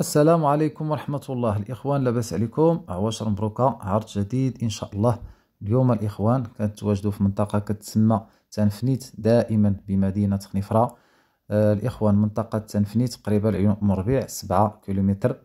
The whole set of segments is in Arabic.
السلام عليكم ورحمة الله الإخوان لاباس عليكم عواشر مبروكة عرض جديد إن شاء الله اليوم الإخوان كنتواجدوا في منطقة كتسمى تنفنيت دائما بمدينة خنيفرة آه الإخوان منطقة تنفنيت قريبة لعيون مربيع سبعة كيلومتر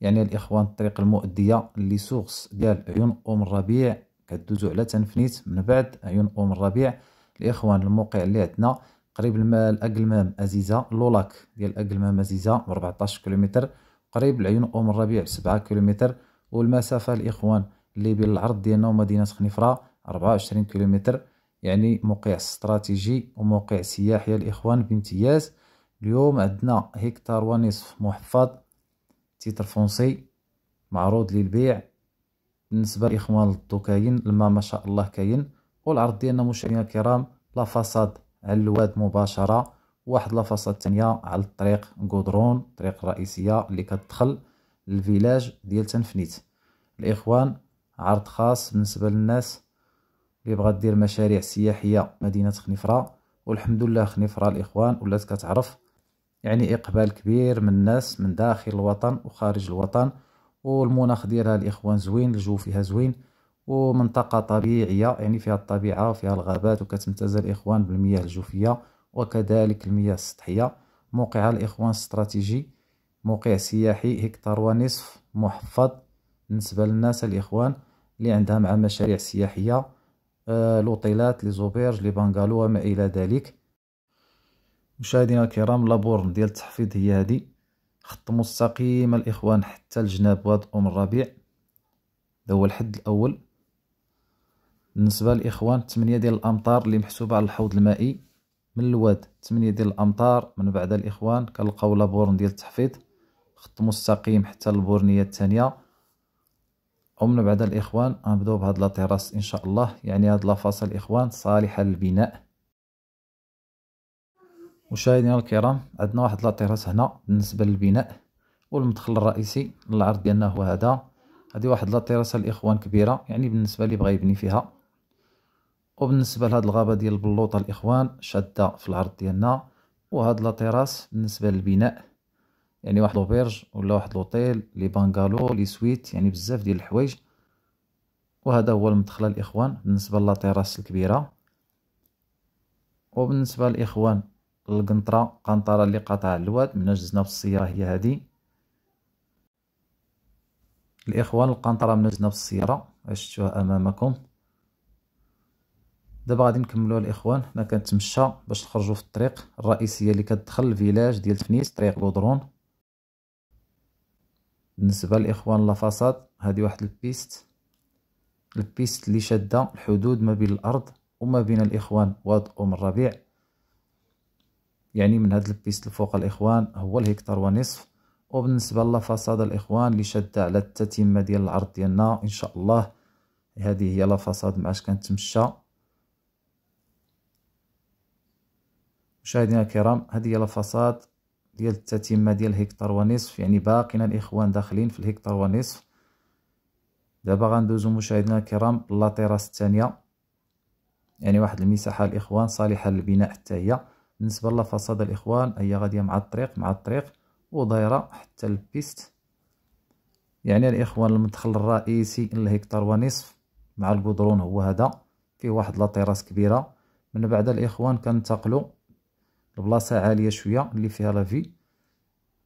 يعني الإخوان الطريق المؤدية اللي سوغس ديال عيون أم الربيع كدوزو على تنفنيت من بعد عيون أم الربيع الإخوان الموقع اللي عندنا قريب الأقلمام أزيزة لولاك ديال أقلمام أزيزة 14 كيلومتر قريب العيون قوم الربيع بسبعة كيلومتر والمسافة الإخوان اللي بين العرض ديالنا ومدينة خنيفرة أربعة وعشرين كيلومتر يعني موقع استراتيجي وموقع سياحي الإخوان بامتياز اليوم عندنا هكتار ونصف محفظ تيتر فونسي معروض للبيع بالنسبة للإخوان كاين الماء ما شاء الله كاين والعرض ديالنا مشاهدينا الكرام لا فاصاد على الواد مباشرة واحد لافاصا تانية على الطريق غودرون الطريق الرئيسيه اللي كتدخل للفيلاج ديال تنفنيت الاخوان عرض خاص بالنسبه للناس اللي بغا دير مشاريع سياحيه مدينه خنيفره والحمد لله خنيفره الاخوان ولات كتعرف يعني اقبال كبير من الناس من داخل الوطن وخارج الوطن والمناخ ديالها الاخوان زوين الجو فيها زوين ومنطقه طبيعيه يعني فيها الطبيعه وفيها الغابات وكتمتاز الاخوان بالمياه الجوفيه وكذلك المياه السطحية موقع الإخوان استراتيجي موقع سياحي هكتار ونصف محفظ بالنسبة للناس الإخوان اللي عندها مع مشاريع سياحية آه لوطيلات لزوبيرج لبنغالو وما إلى ذلك مشاهدينا الكرام لابورن ديال التحفيظ هي هذه خط مستقيم الإخوان حتى الجناب واد أم الربيع هذا هو الحد الأول بالنسبة للإخوان 8 ديال الأمطار اللي محسوبة على الحوض المائي من الواد 8 ديال الامتار من بعد الاخوان كنلقاو لابورن ديال التحفيظ خط مستقيم حتى البورنيه الثانيه ومن بعد الاخوان غنبداو بهاد لا تيراس ان شاء الله يعني هاد لافاصه الاخوان صالحه للبناء مشاهدينا الكرام عندنا واحد لا تيراس هنا بالنسبه للبناء والمدخل الرئيسي العرض ديالنا هو هذا هذه واحد لا تيراس الاخوان كبيره يعني بالنسبه اللي بغى يبني فيها وبالنسبه لهاد الغابه ديال البلوطه الاخوان شاده في العرض ديالنا وهاد لاتيراس بالنسبه للبناء يعني واحد لوبيرج ولا واحد لوطيل لي بانغالو لي سويت يعني بزاف ديال الحوايج وهذا هو المدخل الاخوان بالنسبه لاتيراس الكبيره وبالنسبه للاخوان القنطره قنطره اللي قطع الواد من جزنا بالسياره هي هذه الاخوان القنطره من جزنا بالسياره شفتوها امامكم دابا غادي نكملوها الاخوان حنا كنتمشى باش نخرجوا في الطريق الرئيسيه اللي كتدخل الفيلاج ديال تفنيس طريق لودرون بالنسبه للاخوان لافاساد هذه واحد البيست البيست اللي شاده الحدود ما بين الارض وما بين الاخوان واد ام الربيع يعني من هاد البيست الفوق الاخوان هو الهكتار ونصف وبالنسبه لافاساد الاخوان اللي شاده على التتمه ديال الارض ديالنا ان شاء الله هذه هي لافاساد معاش كنتمشى مشاهدينا الكرام هذه هي لفصات ديال التتمه ديال الهكتار ونصف يعني باقينا الاخوان داخلين في الهكتار ونصف دابا غندوزو مشاهدينا الكرام لاتيراس الثانيه يعني واحد المساحه الاخوان صالحه للبناء حتى هي بالنسبه للفصاد الاخوان هي غاديه مع الطريق مع الطريق ودايره حتى البيست يعني الاخوان المدخل الرئيسي للهكتار ونصف مع القدرون هو هذا فيه واحد لاتيراس كبيره من بعد الاخوان كنتقلوا البلاصه عاليه شويه اللي فيها لافي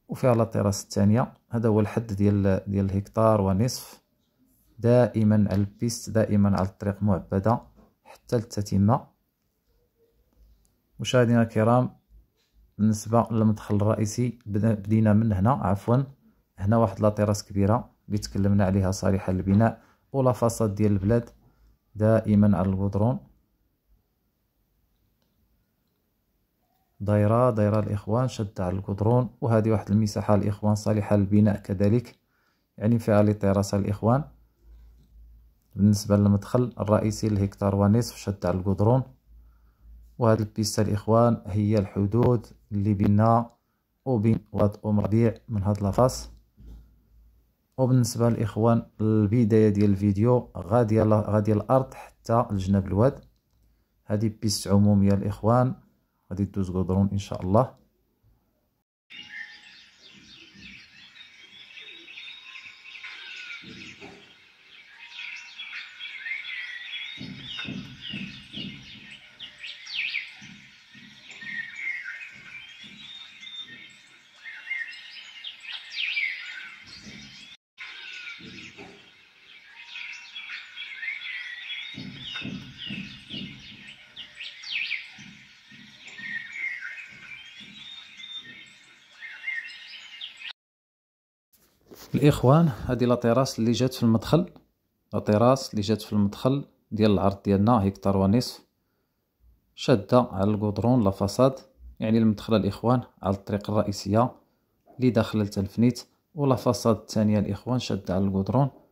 وفيها لا تيراس الثانيه هذا هو الحد ديال ديال الهكتار ونصف دائما على البيست دائما على الطريق معبده حتى للتتمه مشاهدينا الكرام بالنسبه للمدخل الرئيسي بدينا من هنا عفوا هنا واحد لا تيراس كبيره اللي تكلمنا عليها صريحه للبناء ولا فاصاد ديال البلاد دائما على الغدرون دايرة دايرة الإخوان شد على القدرون وهذه واحد المساحة الاخوان صالحة للبناء كذلك يعني فيها تيراس الإخوان بالنسبة للمدخل الرئيسي لهكتار ونصف شد على القدرون وهذه البيستا الإخوان هي الحدود اللي بينا وبين واد أم ربيع من هاد لافاس وبالنسبة للإخوان البداية ديال الفيديو غادية غادية الأرض حتى لجناب الواد هذه بيست عمومية الإخوان غادي تدوز غدرون ان شاء الله الاخوان هذه لا تيراس اللي جات في المدخل لا تيراس اللي جات في المدخل ديال العرض ديالنا هكتار ونصف شاده على الكودرون لا فاساد يعني المدخله الاخوان على الطريق الرئيسيه اللي داخله لتلفنيت ولا فاساد الثانيه الاخوان شاده على الكودرون